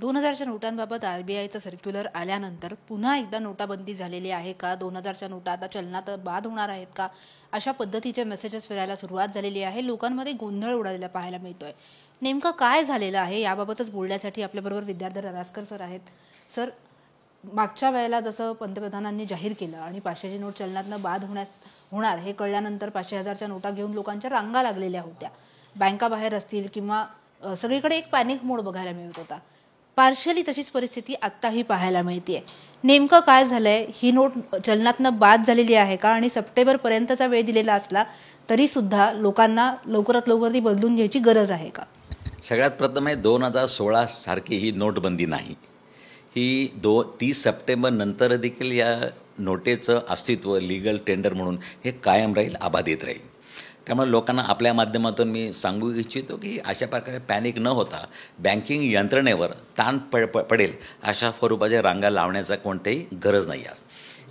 दोन हजारच्या नोटांबाबत R B आयचं circular आल्यानंतर पुन्हा एकदा नोटाबंदी झालेली आहे का दोन हजारच्या नोटा आता चलनात बाद होणार आहेत का अशा पद्धतीचे मेसेजेस फिरायला सुरुवात झालेली आहे लोकांमध्ये गोंधळ उडालेला पाहायला मिळतोय नेमकं काय झालेलं आहे याबाबतच बोलण्यासाठी आपल्याबरोबर विद्यार्थी रासकर सर आहेत सर मागच्या वेळेला जसं पंतप्रधानांनी जाहीर केलं आणि पाचशेची नोट चलनातनं बाद होण्यास होणार हे कळल्यानंतर पाचशे हजारच्या नोटा घेऊन लोकांच्या रांगा लागलेल्या होत्या बँका बाहेर असतील किंवा सगळीकडे एक पॅनिक मोड बघायला मिळत होता पार्शली तशीच परिस्थिती आत्ताही पाहायला मिळते नेमकं काय झालंय ही नोट चलनातनं बाद झालेली आहे का आणि सप्टेंबरपर्यंतचा वेळ दिलेला असला तरी सुद्धा लोकांना लवकरात लवकर ती बदलून घ्यायची गरज आहे का सगळ्यात प्रथम आहे दोन हजार सोळा सारखी ही नोटबंदी नाही ही दो तीस सप्टेंबर नंतर देखील या नोटेचं अस्तित्व लिगल टेंडर म्हणून हे कायम राहील अबाधित राहील त्यामुळे लोकांना आपल्या माध्यमातून मी सांगू इच्छितो की अशा प्रकारे पॅनिक न होता बँकिंग यंत्रणेवर ताण पड पडेल अशा स्वरूपाच्या रांगा लावण्याचा कोणतेही गरज नाही आज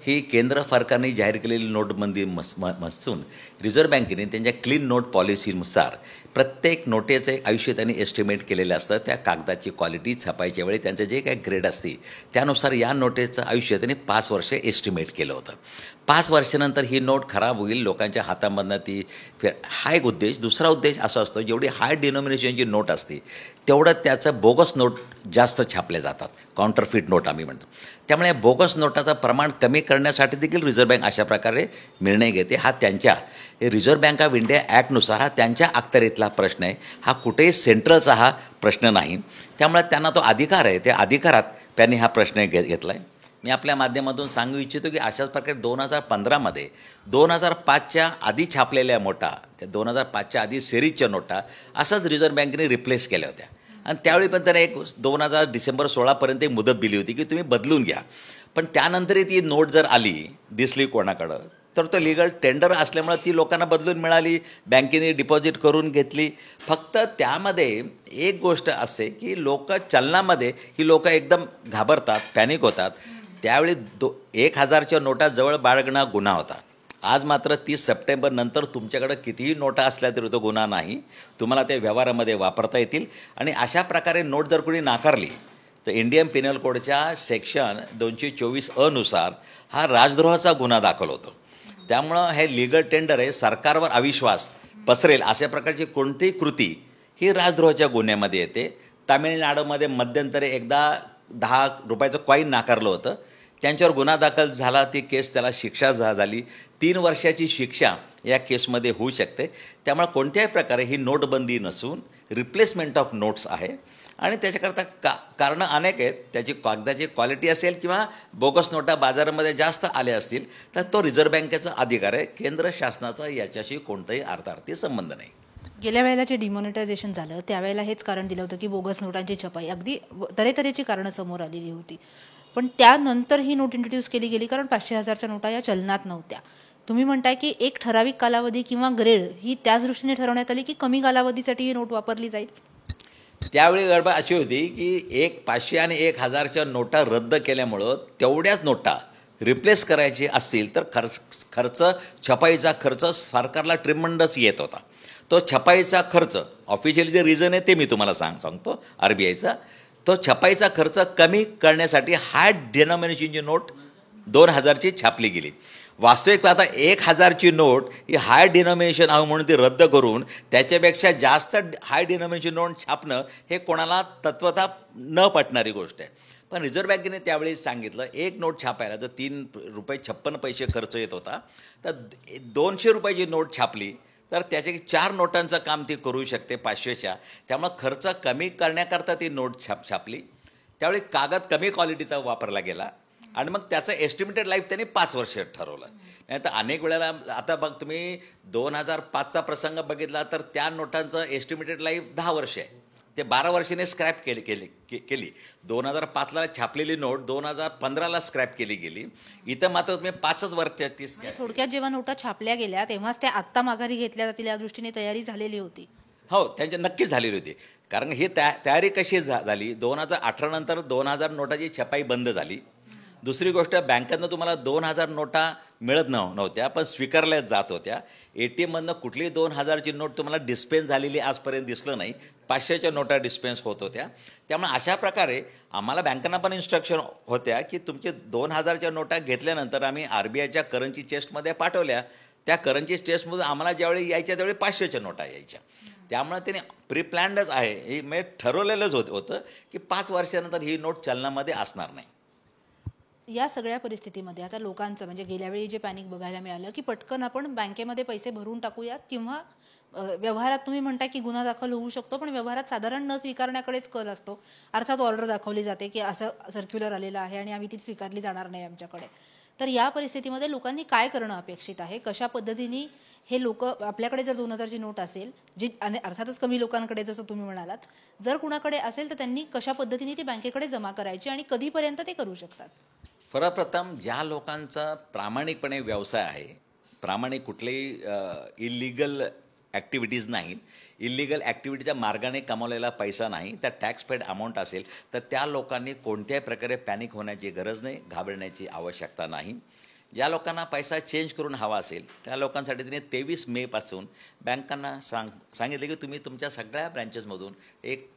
ही केंद्र सरकारने जाहीर केलेली नोटबंदी मस मसून रिझर्व्ह बँकेने त्यांच्या क्लीन नोट पॉलिसीनुसार प्रत्येक नोटेचे आयुष्य त्यांनी एस्टिमेट केलेले असतं त्या कागदाची क्वालिटी छपायच्या वेळी त्यांचं जे काही ग्रेड असते त्यानुसार या नोटेचं आयुष्य त्यांनी पाच वर्षे एस्टिमेट केलं होतं पाच वर्षानंतर ही नोट खराब होईल लोकांच्या हातामधनं ती फिर हा एक उद्देश दुसरा उद्देश असा असतो जेवढी हाय डिनॉमिनेशनची नोट असते तेवढं त्याचं बोगस नोट जास्त छापले जातात काउंटरफिट नोट आम्ही म्हणतो त्यामुळे बोगस नोटाचं प्रमाण कमी करण्यासाठी देखील रिझर्व्ह बँक अशा प्रकारे निर्णय घेते हा त्यांच्या रिझर्व्ह बँक ऑफ इंडिया ॲक्टनुसार हा त्यांच्या अखत्यारीतला प्रश्न आहे हा कुठेही सेंट्रलचा हा प्रश्न नाही त्यामुळे त्यांना तो अधिकार आहे त्या अधिकारात त्यांनी हा प्रश्न घे घेतला आहे मी आपल्या माध्यमातून सांगू इच्छितो की अशाच प्रकारे दोन हजार पंधरामध्ये दोन हजार पाचच्या आधी छापलेल्या नोटा त्या दोन हजार पाचच्या आधी सेरीजच्या नोटा असाच रिझर्व्ह बँकेने रिप्लेस केल्या होत्या आणि त्यावेळी पण त्यांना एक दोन हजार डिसेंबर सोळापर्यंत एक मुदत दिली होती की तुम्ही बदलून घ्या पण त्यानंतरही ती नोट जर आली दिसली कोणाकडं तर तो लिगल टेंडर असल्यामुळं ती लोकांना बदलून मिळाली बँकेने डिपॉझिट करून घेतली फक्त त्यामध्ये एक गोष्ट असते की लोक चलनामध्ये ही लोकं एकदम घाबरतात पॅनिक होतात त्यावेळी दो एक हजारच्या नोटा जवळ बाळगणं गुन्हा होता आज मात्र तीस सप्टेंबर नंतर तुमच्याकडं कितीही नोटा असल्या तरी तो गुन्हा नाही तुम्हाला ते व्यवहारामध्ये वापरता येतील आणि अशा प्रकारे नोट जर कोणी नाकारली तर इंडियन पिनल कोडच्या सेक्शन दोनशे चोवीस अनुसार हा राजद्रोहाचा गुन्हा दाखल होतो त्यामुळं हे लिगल टेंडर आहे सरकारवर अविश्वास पसरेल अशा प्रकारची कोणतीही कृती ही राजद्रोहाच्या गुन्ह्यामध्ये येते तामिळनाडूमध्ये मध्यंतरी एकदा दहा रुपयाचं कॉईन नाकारलं होतं त्यांच्यावर गुन्हा दाखल झाला ती केस त्याला शिक्षा झाली तीन वर्षाची शिक्षा या केसमध्ये होऊ शकते त्यामुळे कोणत्याही प्रकारे ही नोटबंदी नसून रिप्लेसमेंट ऑफ नोट्स आहे आणि त्याच्याकरता का कारणं अनेक आहेत त्याची कागदाची क्वालिटी असेल किंवा बोगस नोटा बाजारामध्ये जास्त आले असतील तर तो रिझर्व्ह बँकेचा अधिकार आहे केंद्र शासनाचा याच्याशी कोणताही अर्थार्थी संबंध नाही गेल्या वेळेला जे डिमॉनिटायझेशन झालं त्यावेळेला हेच कारण दिलं होतं की बोगस नोटांची छपाई अगदी तऱ्हेतऱ्हेची कारणं समोर आलेली होती पण त्यानंतर ही नोट इंट्रोड्यूस केली गेली कारण पाचशे हजारच्या नोटा या चलनात नव्हत्या तुम्ही म्हणताय की एक ठराविक कालावधी किंवा ग्रेड ही त्याच दृष्टीने ठरवण्यात आली की कमी कालावधीसाठी ही नोट वापरली जाईल त्यावेळी गडबड अशी होती की एक पाचशे आणि एक हजारच्या नोटा रद्द केल्यामुळं तेवढ्याच नोटा रिप्लेस करायची असतील तर खर्च खर्च छपाईचा खर्च सरकारला ट्रिमंडस येत होता तो छपाईचा खर्च ऑफिशियली जे रिझन आहे ते मी तुम्हाला सांग सांगतो आर बी आयचा तो छपाईचा खर्च कमी करण्यासाठी हाय डेनॉमिनेशनची नोट दोन हजारची छापली गेली वास्तविक आता एक हजारची नोट ही हाय डिनॉमिनेशन आहे म्हणून ती रद्द करून त्याच्यापेक्षा जास्त हाय डिनॉमिनेशन नोट छापणं हे कोणाला तत्वता न पटणारी गोष्ट आहे पण रिझर्व्ह बँकेने त्यावेळी सांगितलं एक नोट छापायला जर तीन रुपये छप्पन पैसे खर्च येत होता तर दोनशे रुपयाची नोट छापली तर त्याचे चार नोटांचं काम ती करू शकते पाचशेच्या त्यामुळं खर्च कमी करण्याकरता ती नोट छाप छापली त्यावेळी कागद कमी क्वालिटीचा वापरला गेला आणि मग त्याचं एस्टिमेटेड लाईफ त्यांनी पाच वर्ष ठरवलं नाही तर अनेक वेळेला आता बघ तुम्ही दोन हजार पाचचा प्रसंग बघितला तर त्या नोटांचं एस्टिमेटेड लाईफ दहा वर्ष आहे ते बारा वर्षाने स्क्रॅप केले केले के केली दोन हजार पाचला छापलेली नोट दोन हजार पंधराला स्क्रॅप केली गेली इथं मात्र तुम्ही पाचच वर्ष ती म्हणजे थोडक्यात जेव्हा नोटा छापल्या गेल्या तेव्हाच त्या आत्ता माघारी घेतल्या जातील या दृष्टीने तयारी झालेली होती हो त्यांची नक्कीच झालेली होती कारण ही तयारी कशी झाली दोन हजार अठरा नंतर दोन हजार नोटाची छपाई बंद झाली दुसरी गोष्ट बँकांना तुम्हाला दोन हजार नोटा मिळत नव्ह नव्हत्या पण स्वीकारल्या जात होत्या ए टी एममधनं कुठलीही दोन हजारची नोट तुम्हाला डिस्पेन्स झालेली आजपर्यंत दिसलं नाही पाचशेच्या नोटा डिस्पेन्स होत होत्या त्यामुळे अशा प्रकारे आम्हाला बँकांना पण इन्स्ट्रक्शन होत्या की तुमचे दोन हजारच्या नोटा घेतल्यानंतर आम्ही आर बी आयच्या करन्सी चेस्टमध्ये पाठवल्या त्या करन्सी टेस्टमधून आम्हाला ज्यावेळी यायच्या त्यावेळी पाचशेच्या नोटा यायच्या त्यामुळे त्याने प्लॅनडच आहे हे म्हणजे ठरवलेलंच होत होतं की पाच वर्षानंतर ही नोट चलनामध्ये असणार नाही या सगळ्या परिस्थितीमध्ये आता लोकांचं म्हणजे गेल्यावेळी जे पॅनिक बघायला मिळालं की पटकन आपण बँकेमध्ये पैसे भरून टाकूयात किंवा व्यवहारात तुम्ही म्हणता की गुन्हा दाखल होऊ शकतो पण व्यवहारात साधारण न स्वीकारण्याकडेच कल असतो अर्थात ऑर्डर दाखवली जाते की असं सर्क्युलर आलेलं आहे आणि आम्ही ती स्वीकारली जाणार नाही आमच्याकडे तर या परिस्थितीमध्ये लोकांनी काय करणं अपेक्षित आहे कशा पद्धतीने हे लोक आपल्याकडे जर दोन हजारची नोट असेल जी आणि अर्थातच कमी लोकांकडे जसं तुम्ही म्हणालात जर कुणाकडे असेल तर त्यांनी कशा पद्धतीने ती बँकेकडे जमा करायची आणि कधीपर्यंत ते करू शकतात सर्वप्रथम ज्या लोकांचा प्रामाणिकपणे व्यवसाय आहे प्रामाणिक कुठलेही इलिगल ॲक्टिव्हिटीज नाहीत इलिगल ॲक्टिव्हिटीच्या मार्गाने कमावलेला पैसा नाही त्या टॅक्स पेड अमाऊंट असेल तर त्या लोकांनी कोणत्याही प्रकारे पॅनिक होण्याची गरज नाही घाबरण्याची आवश्यकता नाही ज्या लोकांना पैसा चेंज करून हवा असेल त्या लोकांसाठी तिने तेवीस मेपासून बँकांना सांग सांगितले की तुम्ही तुमच्या सगळ्या ब्रँचेसमधून एक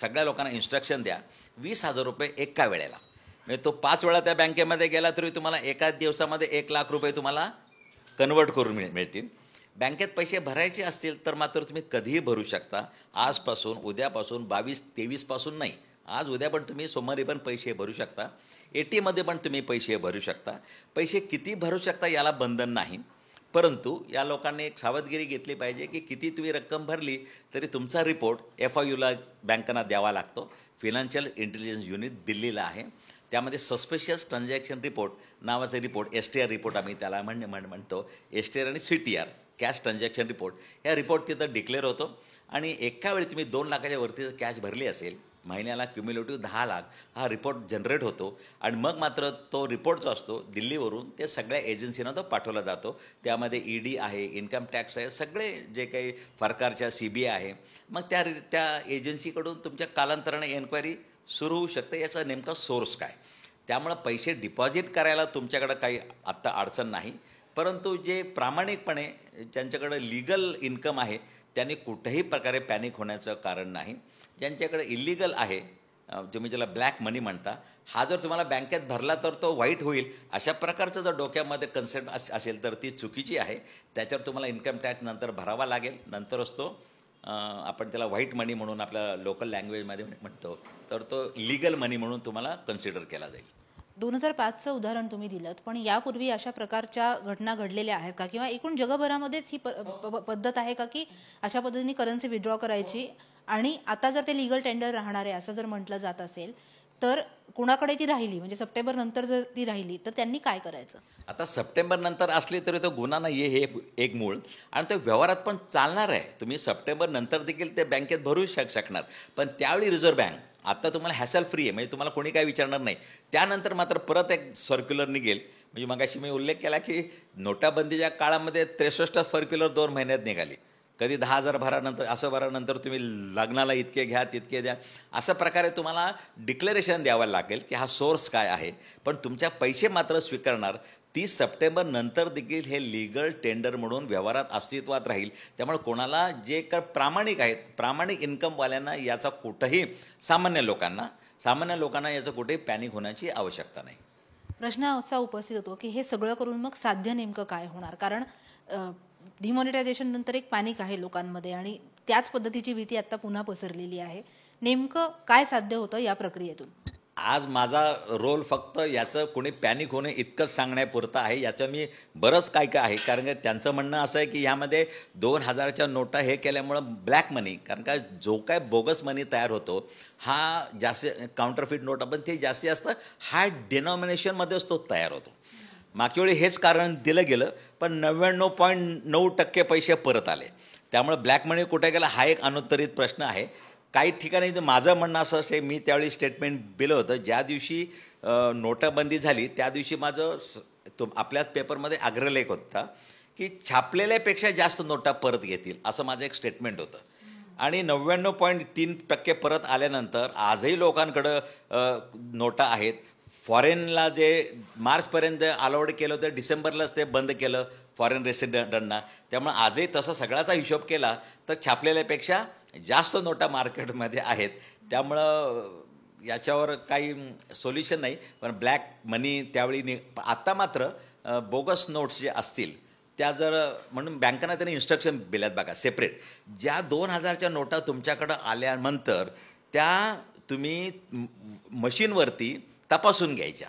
सगळ्या लोकांना इन्स्ट्रक्शन द्या वीस हजार रुपये एका वेळेला म्हणजे तो पाच वेळा त्या बँकेमध्ये गेला तरी तुम्हाला एकाच दिवसामध्ये एक लाख रुपये तुम्हाला कन्वर्ट करून मिळ मिळतील बँकेत पैसे भरायचे असतील तर मात्र तुम्ही कधीही भरू शकता आजपासून उद्यापासून बावीस तेवीसपासून नाही आज उद्या पण तुम्ही सोमवारी पण पैसे भरू शकता ए टी एममध्ये पण तुम्ही पैसे भरू शकता पैसे किती भरू शकता याला बंधन नाही परंतु या लोकांनी एक सावधगिरी घेतली पाहिजे की किती तुम्ही रक्कम भरली तरी तुमचा रिपोर्ट एफ आय यूला बँकांना द्यावा लागतो फिनान्शियल इंटेलिजन्स युनिट दिल्लीला आहे त्यामध्ये सस्पेशियस ट्रान्झॅक्शन रिपोर्ट नावाचे report S T R report आम्ही त्याला म्हण म्हण म्हणतो एस टी आर आणि C T R cash transaction report ह्या रिपोर्ट तिथं डिक्लेअर होतो आणि एका वेळी तुम्ही दोन लाखाच्या वरती कॅश भरली असेल महिन्याला क्युम्युलेटिव्ह दहा लाख हा रिपोर्ट जनरेट होतो आणि मग मात्र तो रिपोर्ट जो असतो दिल्लीवरून ते सगळ्या एजन्सीना तो पाठवला जातो त्यामध्ये ई e डी आहे इन्कम टॅक्स आहे सगळे जे काही फरकारच्या सी बी आय आहे मग त्या त्या एजन्सीकडून तुमच्या कालांतराने एन्क्वायरी सुरू होऊ शकतं याचा नेमका सोर्स काय त्यामुळं पैसे डिपॉझिट करायला तुमच्याकडं काही आत्ता अडचण नाही परंतु जे प्रामाणिकपणे ज्यांच्याकडं लिगल इन्कम आहे त्यांनी कुठेही प्रकारे पॅनिक होण्याचं कारण नाही ज्यांच्याकडे इलिगल आहे तुम्ही ज्याला ब्लॅक मनी म्हणता हा जर तुम्हाला बँकेत भरला तर तो वाईट होईल अशा प्रकारचं जर डोक्यामध्ये कन्सेप्ट असेल तर ती चुकीची आहे त्याच्यावर तुम्हाला इन्कम टॅक्स नंतर भरावा लागेल नंतरच तो आपण त्याला व्हाईट मनी म्हणून आपल्या लोकल लँग्वेजमध्ये म्हणतो तर तो लिगल मनी म्हणून तुम्हाला कन्सिडर केला जाईल दोन हजार पाचचं उदाहरण तुम्ही दिलं पण यापूर्वी अशा प्रकारच्या घटना घडलेल्या आहेत का किंवा एकूण जगभरामध्येच ही पद्धत आहे का की अशा पद्धतीने करन्सी विड्रॉ करायची आणि आता जर ते लिगल टेंडर राहणार आहे असं जर म्हटलं जात असेल तर कुणाकडे ती राहिली म्हणजे सप्टेंबर नंतर जर ती राहिली तर त्यांनी काय करायचं आता सप्टेंबर नंतर असली तरी तो गुन्हा नाही आहे हे एक मूळ आणि तो व्यवहारात पण चालणार आहे तुम्ही सप्टेंबर नंतर देखील ते बँकेत भरू शक शकणार पण त्यावेळी रिझर्व्ह बँक आत्ता तुम्हाला हॅसल फ्री आहे म्हणजे तुम्हाला कोणी काय विचारणार नाही त्यानंतर मात्र परत एक सर्क्युलर निघेल म्हणजे मगाशी मी उल्लेख केला की नोटाबंदीच्या काळामध्ये त्रेसष्ट सर्क्युलर दोन महिन्यात निघाली कधी दहा हजार भरानंतर असं भरानंतर तुम्ही लग्नाला इतके घ्या तितके द्या अशा प्रकारे तुम्हाला डिक्लेरेशन द्यावं लागेल की हा सोर्स काय आहे पण तुमच्या पैसे मात्र स्वीकारणार तीस सप्टेंबर नंतर देखील हे लिगल टेंडर म्हणून व्यवहारात अस्तित्वात राहील त्यामुळे कोणाला जे का प्रामाणिक आहेत प्रामाणिक इन्कमवाल्यांना याचा कुठंही सामान्य लोकांना सामान्य लोकांना याचं कुठेही पॅनिक होण्याची आवश्यकता नाही प्रश्न असा उपस्थित होतो की हे सगळं करून मग साध्य नेमकं काय होणार कारण डिमॉनिटायझेशन नंतर एक पॅनिक आहे लोकांमध्ये आणि त्याच पद्धतीची भीती आता पुन्हा पसरलेली आहे नेमकं काय साध्य होतं या प्रक्रियेतून आज माझा रोल फक्त याचं कोणी पॅनिक होणे इतकंच सांगण्यापुरतं आहे याचं मी बरंच काय काय आहे कारण का त्यांचं म्हणणं असं आहे की ह्यामध्ये दोन हजाराच्या नोटा हे केल्यामुळं ब्लॅक मनी कारण का जो काय बोगस मनी तयार होतो हा जास्ती काउंटरफिट नोट पण ते जास्ती जास्त हाय डिनॉमिनेशनमध्येच तो तयार होतो मागच्या वेळी हेच कारण दिलं गेलं पण नव्याण्णव पॉईंट नऊ टक्के पैसे परत आले त्यामुळे ब्लॅक मनी कुठे गेला हा एक अनुत्तरित प्रश्न आहे काही ठिकाणी माझं म्हणणं असं असे मी त्यावेळी स्टेटमेंट दिलं होतं ज्या दिवशी नोटाबंदी झाली त्या दिवशी माझं तुम आपल्याच पेपरमध्ये अग्रलेख होता की छापलेल्यापेक्षा जास्त नोटा परत घेतील असं माझं एक स्टेटमेंट होतं आणि नव्याण्णव पॉईंट तीन टक्के परत आल्यानंतर आजही लोकांकडं नोटा आहेत फॉरेनला जे मार्चपर्यंत अलाउड केलं होतं डिसेंबरलाच ते बंद केलं फॉरेन रेसिडेंटांना त्यामुळे आजही तसा सगळ्याचा हिशोब केला तर छापलेल्यापेक्षा जास्त नोटा मार्केटमध्ये आहेत त्यामुळं याच्यावर काही सोल्युशन नाही पण ब्लॅक मनी त्यावेळी नि आत्ता मात्र बोगस नोट्स जे असतील त्या जर म्हणून बँकांना त्यांनी इन्स्ट्रक्शन दिल्यात बघा सेपरेट ज्या दोन हजारच्या नोटा तुमच्याकडं आल्यानंतर त्या तुम्ही मशीनवरती तपासून घ्यायच्या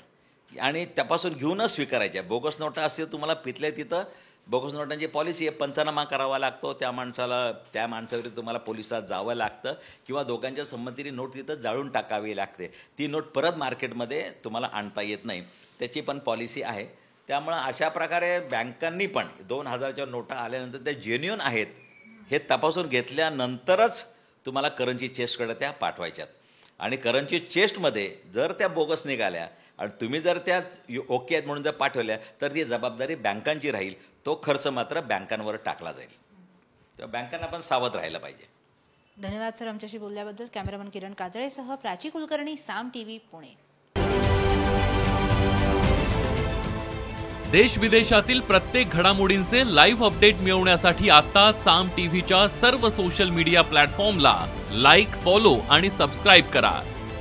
आणि त्यापासून घेऊनच स्वीकारायच्या बोगस नोटा असतील तुम्हाला पितल्या तिथं बोगस नोटांची पॉलिसी आहे पंचनामा करावा लागतो त्या माणसाला त्या माणसावर तुम्हाला पोलिसात जावं लागतं किंवा दोघांच्या संमतीने नोट तिथं जाळून टाकावी लागते ती नोट परत मार्केटमध्ये तुम्हाला आणता येत नाही त्याची पण पॉलिसी आहे त्यामुळं अशा प्रकारे बँकांनी पण दोन हजारच्या नोटा आल्यानंतर त्या जेन्युन आहेत हे तपासून घेतल्यानंतरच तुम्हाला करंची चेस्टकडे त्या पाठवायच्यात आणि करंची चेस्टमध्ये जर त्या बोगस निघाल्या आणि तुम्ही जर त्या ओके आहेत म्हणून जर पाठवल्या तर ती जबाबदारी बँकांची राहील तो खर्च मात्र बँकांवर टाकला जाईल तेव्हा बँकांना पण सावध राहायला पाहिजे धन्यवाद सर आमच्याशी बोलल्याबद्दल कॅमेरामन किरण काजळेसह प्राची कुलकर्णी साम टी व्ही पुणे देश विदेशातील प्रत्येक घडामोडींचे लाईव्ह अपडेट मिळवण्यासाठी आता साम टीव्हीच्या सर्व सोशल मीडिया प्लॅटफॉर्मला लाईक फॉलो आणि सबस्क्राईब करा